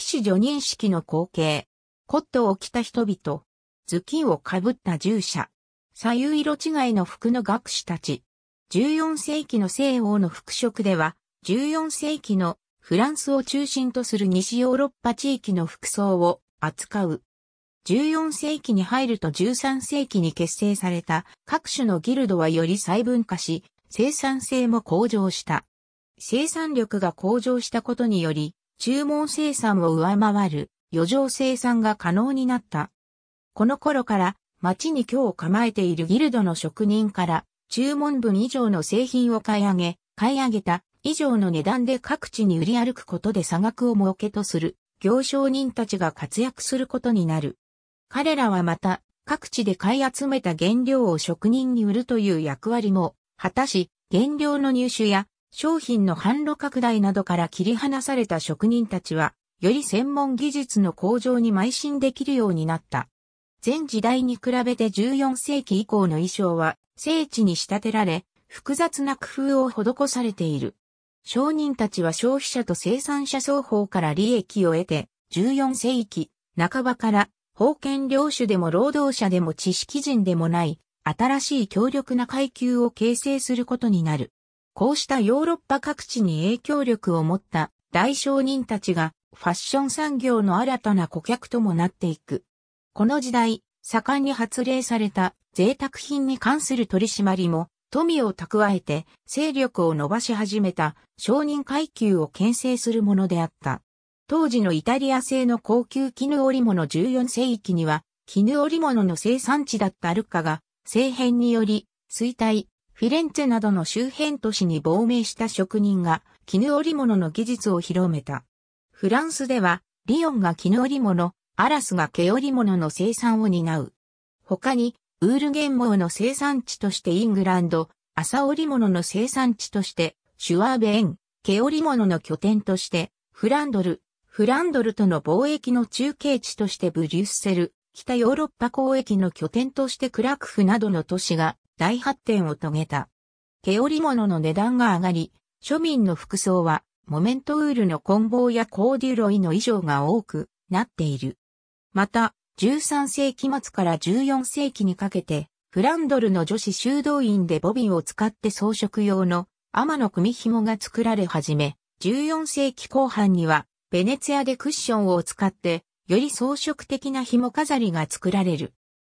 騎士叙任式の光景。コットを着た人々。頭巾をかぶった従者。左右色違いの服の学士たち。14世紀の西欧の服飾では、14世紀のフランスを中心とする西ヨーロッパ地域の服装を扱う。14世紀に入ると13世紀に結成された各種のギルドはより細分化し、生産性も向上した。生産力が向上したことにより、注文生産を上回る余剰生産が可能になった。この頃から町に今日構えているギルドの職人から注文分以上の製品を買い上げ、買い上げた以上の値段で各地に売り歩くことで差額を儲けとする行商人たちが活躍することになる。彼らはまた各地で買い集めた原料を職人に売るという役割も果たし、原料の入手や商品の販路拡大などから切り離された職人たちは、より専門技術の向上に邁進できるようになった。前時代に比べて14世紀以降の衣装は、聖地に仕立てられ、複雑な工夫を施されている。商人たちは消費者と生産者双方から利益を得て、14世紀半ばから、封建領主でも労働者でも知識人でもない、新しい強力な階級を形成することになる。こうしたヨーロッパ各地に影響力を持った大商人たちがファッション産業の新たな顧客ともなっていく。この時代、盛んに発令された贅沢品に関する取り締まりも、富を蓄えて勢力を伸ばし始めた商人階級を牽制するものであった。当時のイタリア製の高級絹織物14世紀には、絹織物の生産地だったルカが、政変により衰退、フィレンツェなどの周辺都市に亡命した職人が絹織物の技術を広めた。フランスでは、リオンが絹織物、アラスが毛織物の生産を担う。他に、ウール原毛の生産地としてイングランド、麻織物の生産地として、シュワーベン、毛織物の拠点として、フランドル、フランドルとの貿易の中継地としてブリュッセル、北ヨーロッパ交易の拠点としてクラクフなどの都市が大発展を遂げた。毛織物の値段が上がり、庶民の服装は、モメントウールの混紡やコーデュロイの衣装が多くなっている。また、13世紀末から14世紀にかけて、フランドルの女子修道院でボビンを使って装飾用の天の組紐が作られ始め、14世紀後半には、ベネツィアでクッションを使って、より装飾的な紐飾りが作られる。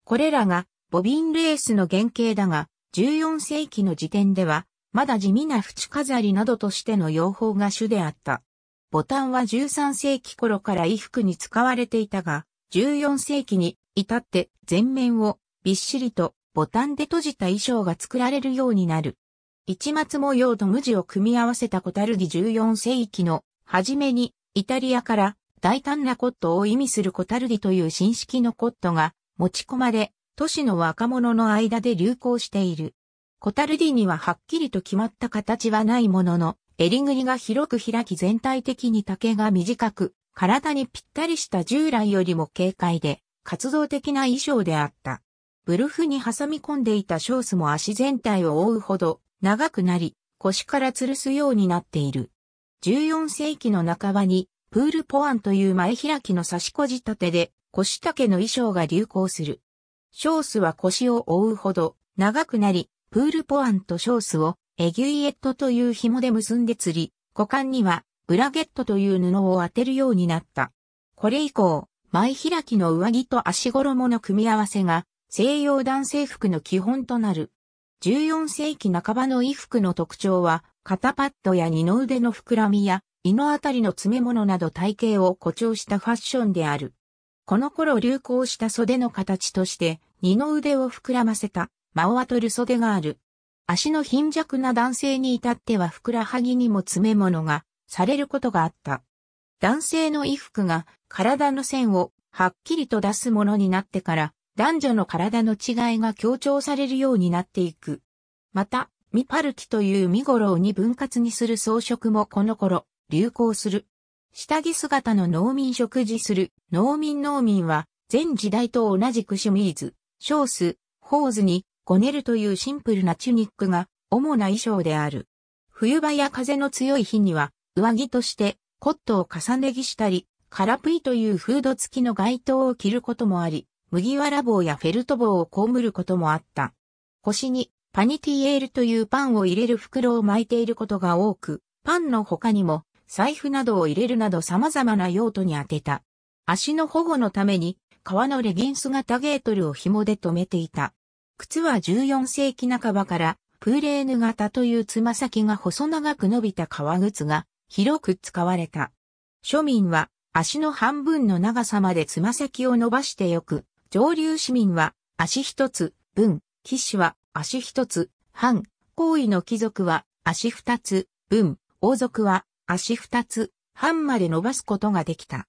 これらがボビンレースの原型だが、14世紀の時点では、まだ地味な縁飾りなどとしての用法が主であった。ボタンは13世紀頃から衣服に使われていたが、14世紀に至って全面をびっしりとボタンで閉じた衣装が作られるようになる。一末模様と無地を組み合わせた小樽ル14世紀の初めにイタリアから大胆なコットを意味する小樽ルという新式のコットが持ち込まれ都市の若者の間で流行している。コタルディにははっきりと決まった形はないものの、襟ぐりが広く開き全体的に丈が短く、体にぴったりした従来よりも軽快で、活動的な衣装であった。ブルフに挟み込んでいたショースも足全体を覆うほど長くなり、腰から吊るすようになっている。14世紀の半ばに、プールポアンという前開きの差し子じ立てで、腰丈の衣装が流行する。ショースは腰を覆うほど長くなり、プールポアンとショースをエギュイエットという紐で結んで釣り、股間にはブラゲットという布を当てるようになった。これ以降、前開きの上着と足衣の組み合わせが西洋男性服の基本となる。14世紀半ばの衣服の特徴は、肩パッドや二の腕の膨らみや、胃のあたりの詰め物など体型を誇張したファッションである。この頃流行した袖の形として、二の腕を膨らませた、間を当る袖がある。足の貧弱な男性に至ってはふくらはぎにも詰め物がされることがあった。男性の衣服が体の線をはっきりと出すものになってから男女の体の違いが強調されるようになっていく。また、ミパルキという身頃を二分割にする装飾もこの頃流行する。下着姿の農民食事する農民農民は、前時代と同じくシュミーズ、ショース、ホーズに、ゴネルというシンプルなチュニックが主な衣装である。冬場や風の強い日には、上着としてコットを重ね着したり、カラプイというフード付きの街灯を着ることもあり、麦わら帽やフェルト帽を被ることもあった。腰にパニティエールというパンを入れる袋を巻いていることが多く、パンの他にも財布などを入れるなど様々な用途に当てた。足の保護のために、革のレギンス型ゲートルを紐で留めていた。靴は14世紀半ばから、プーレーヌ型というつま先が細長く伸びた革靴が広く使われた。庶民は足の半分の長さまでつま先を伸ばしてよく、上流市民は足一つ、分、騎士は足一つ、半、高位の貴族は足二つ、分、王族は足二つ、半まで伸ばすことができた。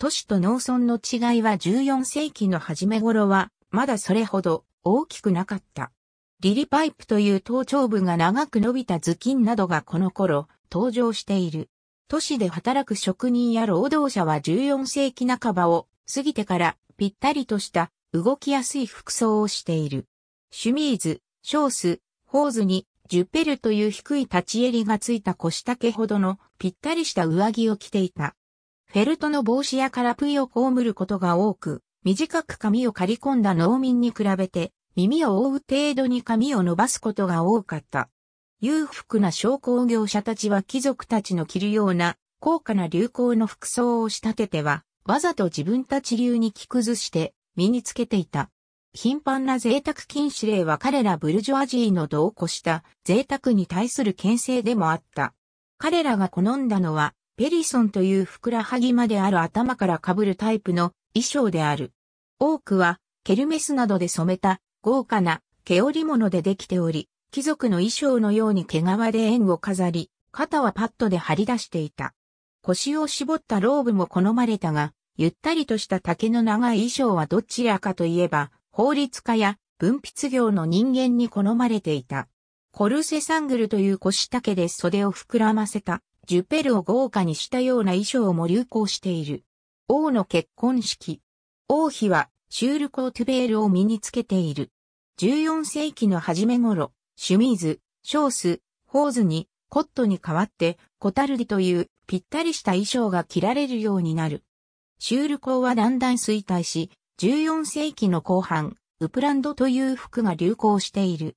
都市と農村の違いは14世紀の初め頃は、まだそれほど大きくなかった。リリパイプという頭頂部が長く伸びた頭巾などがこの頃登場している。都市で働く職人や労働者は14世紀半ばを過ぎてからぴったりとした動きやすい服装をしている。シュミーズ、ショース、ホーズにジュペルという低い立ち襟がついた腰丈ほどのぴったりした上着を着ていた。フェルトの帽子やからぷいをこむることが多く、短く髪を刈り込んだ農民に比べて、耳を覆う程度に髪を伸ばすことが多かった。裕福な商工業者たちは貴族たちの着るような高価な流行の服装を仕立てては、わざと自分たち流に着崩して身につけていた。頻繁な贅沢禁止令は彼らブルジョアジーの度を越した贅沢に対する牽制でもあった。彼らが好んだのは、ペリソンというふくらはぎまである頭から被るタイプの衣装である。多くは、ケルメスなどで染めた豪華な毛織物でできており、貴族の衣装のように毛皮で円を飾り、肩はパッドで張り出していた。腰を絞ったローブも好まれたが、ゆったりとした竹の長い衣装はどちらかといえば、法律家や文筆業の人間に好まれていた。コルセサングルという腰丈で袖を膨らませた、ジュペルを豪華にしたような衣装も流行している。王の結婚式。王妃はシュールコートゥベールを身につけている。14世紀の初め頃、シュミーズ、ショース、ホーズに、コットに代わって、コタルディというぴったりした衣装が着られるようになる。シュールコはだんだん衰退し、14世紀の後半、ウプランドという服が流行している。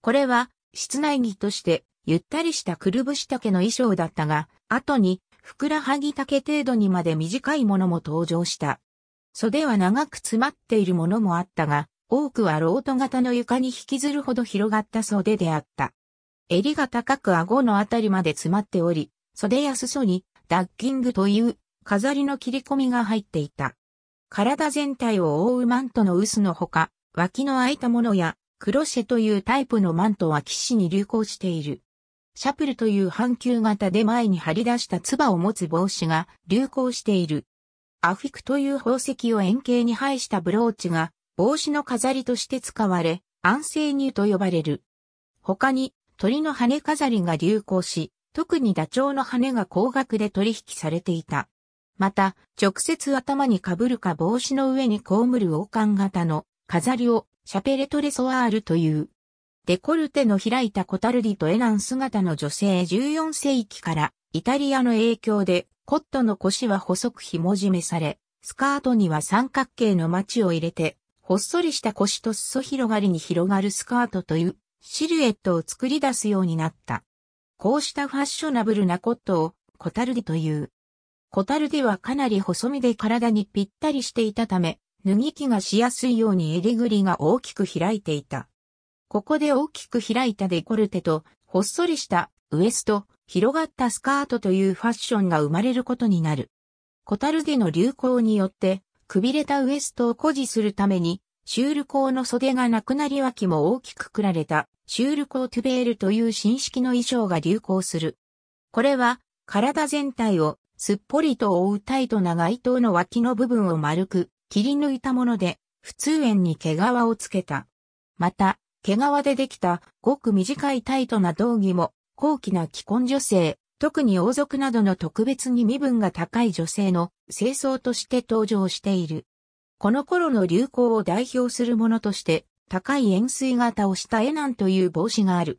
これは、室内着として、ゆったりしたくるぶし丈の衣装だったが、後に、ふくらはぎ丈程度にまで短いものも登場した。袖は長く詰まっているものもあったが、多くはロート型の床に引きずるほど広がった袖であった。襟が高く顎のあたりまで詰まっており、袖や裾にダッキングという飾りの切り込みが入っていた。体全体を覆うマントの薄のほか、脇の空いたものや、クロシェというタイプのマントは騎士に流行している。シャプルという半球型で前に張り出した唾を持つ帽子が流行している。アフィクという宝石を円形に配したブローチが帽子の飾りとして使われ、安静乳と呼ばれる。他に鳥の羽飾りが流行し、特にダチョウの羽が高額で取引されていた。また、直接頭に被るか帽子の上に被る王冠型の飾りをシャペレトレソワールという。デコルテの開いたコタルディとエナン姿の女性14世紀からイタリアの影響でコットの腰は細く紐締めされ、スカートには三角形のマチを入れて、ほっそりした腰と裾広がりに広がるスカートというシルエットを作り出すようになった。こうしたファッショナブルなコットをコタルディという。小樽ではかなり細身で体にぴったりしていたため、脱ぎ着がしやすいように襟ぐりが大きく開いていた。ここで大きく開いたデコルテと、ほっそりしたウエスト、広がったスカートというファッションが生まれることになる。小樽での流行によって、くびれたウエストを誇示するために、シュールコウの袖がなくなり脇も大きくくられた、シュールコウトゥベールという新式の衣装が流行する。これは、体全体をすっぽりと覆うタイトな街灯の脇の部分を丸く切り抜いたもので、普通円に毛皮をつけた。また、毛皮でできたごく短いタイトな道着も、高貴な既婚女性、特に王族などの特別に身分が高い女性の清掃として登場している。この頃の流行を代表するものとして、高い円錐型をしたエナンという帽子がある。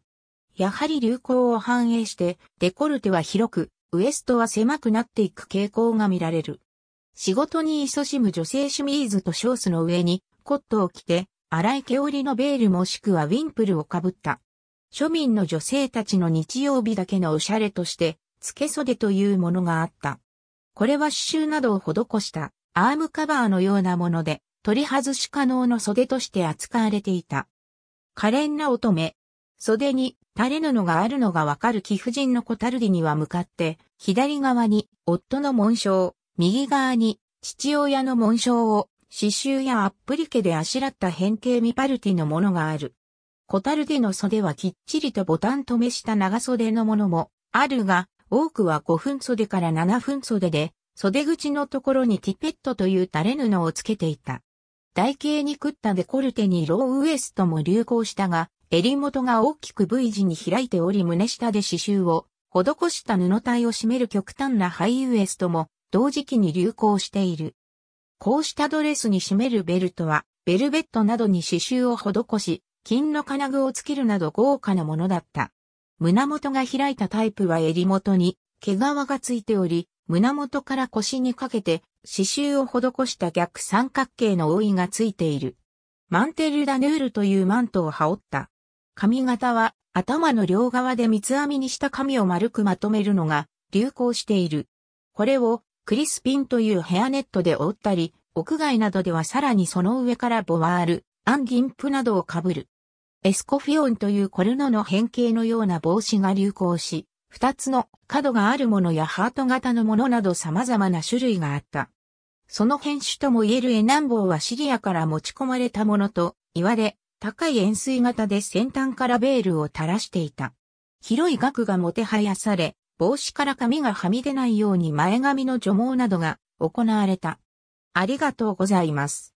やはり流行を反映して、デコルテは広く、ウエストは狭くなっていく傾向が見られる。仕事に勤しむ女性シュミーズとショースの上にコットを着て、荒い毛織のベールもしくはウィンプルをかぶった。庶民の女性たちの日曜日だけのおしゃれとして、付け袖というものがあった。これは刺繍などを施したアームカバーのようなもので、取り外し可能の袖として扱われていた。可憐な乙女、袖に垂れ布があるのがわかる貴婦人のコタルディには向かって、左側に夫の紋章、右側に父親の紋章を刺繍やアップリケであしらった変形ミパルティのものがある。コタルディの袖はきっちりとボタン止めした長袖のものもあるが、多くは5分袖から7分袖で、袖口のところにティペットという垂れ布をつけていた。台形に食ったデコルテにローウエストも流行したが、襟元が大きく V 字に開いており胸下で刺繍を施した布体を占める極端なハイウエストも同時期に流行している。こうしたドレスに締めるベルトは、ベルベットなどに刺繍を施し、金の金具をつけるなど豪華なものだった。胸元が開いたタイプは襟元に毛皮がついており、胸元から腰にかけて刺繍を施した逆三角形の覆いがついている。マンテル・ダヌールというマントを羽織った髪型は頭の両側で三つ編みにした髪を丸くまとめるのが流行している。これをクリスピンというヘアネットで覆ったり、屋外などではさらにその上からボワール、アンギンプなどをかぶる。エスコフィオンというコルノの変形のような帽子が流行し、二つの角があるものやハート型のものなど様々な種類があった。その変種とも言えるエナンボウはシリアから持ち込まれたものと言われ、高い円錐型で先端からベールを垂らしていた。広い額がもてはやされ、帽子から髪がはみ出ないように前髪の除毛などが行われた。ありがとうございます。